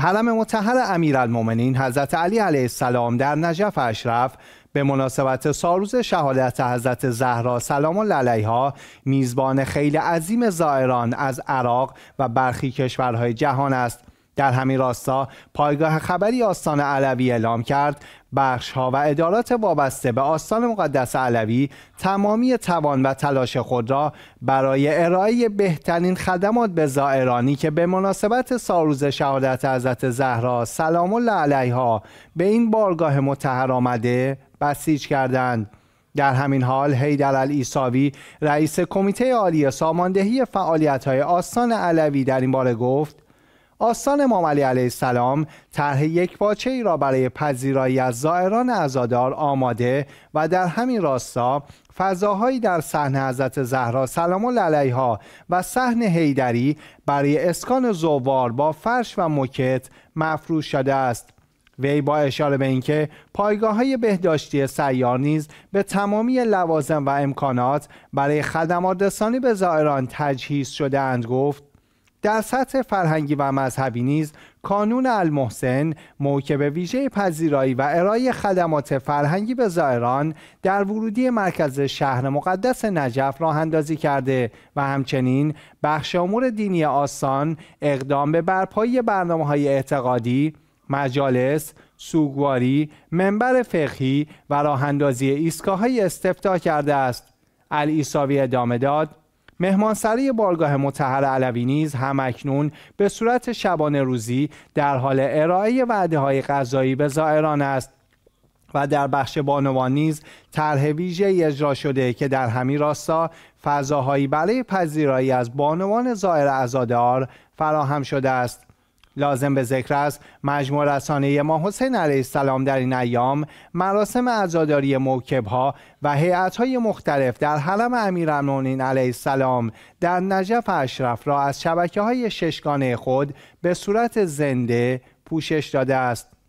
حرم متحر المومنین حضرت علی علیه السلام در نجف اشرف به مناسبت سالروز شهادت حضرت زهرا سلام الله علیها میزبان خیلی عظیم زائران از عراق و برخی کشورهای جهان است در همین راستا پایگاه خبری آستان علوی اعلام کرد بخش ها و ادارات وابسته به آستان مقدس علوی تمامی توان و تلاش خود را برای ارائه بهترین خدمات به زائرانی که به مناسبت سالروز شهادت حضرت زهرا سلام الله علیها به این بارگاه متحر آمده بسیج کردند در همین حال هیدر الایساوی رئیس کمیته عالی ساماندهی های آستان علوی در این باره گفت آستان امام علی علیه السلام طرح یک باچه ای را برای پذیرایی از زائران ازادار آماده و در همین راستا فضاهایی در صحن حضرت زهرا سلام الله ها و صحن هیدری برای اسکان زوار با فرش و موکت مفروش شده است وی با اشاره به اینکه پایگاه های بهداشتی سیار نیز به تمامی لوازم و امکانات برای خدمات رسانی به زائران تجهیز شده اند گفت در سطح فرهنگی و مذهبی نیز کانون المحسن موکب ویژه پذیرایی و ارائه خدمات فرهنگی به زائران در ورودی مرکز شهر مقدس نجف راه اندازی کرده و همچنین بخش امور دینی آسان اقدام به برپایی برنامه های اعتقادی مجالس سوگواری منبر فقهی و راهاندازی ایستگاه های کرده است الیساوی ادامه داد مهمانسرای بارگاه متحر علوی نیز همکنون به صورت شبانه روزی در حال ارائه وعده های غذایی به زائران است و در بخش بانوان نیز طرح ویژه اجرا شده که در همین راستا فضاهایی برای پذیرایی از بانوان زائر ازادار فراهم شده است لازم به ذکر است مجموع رسانه ما حسین علیه السلام در این ایام مراسم عزاداری موکب ها و حیعت های مختلف در حرم امیرالمؤمنین علیه السلام در نجف اشرف را از شبکه های ششگانه خود به صورت زنده پوشش داده است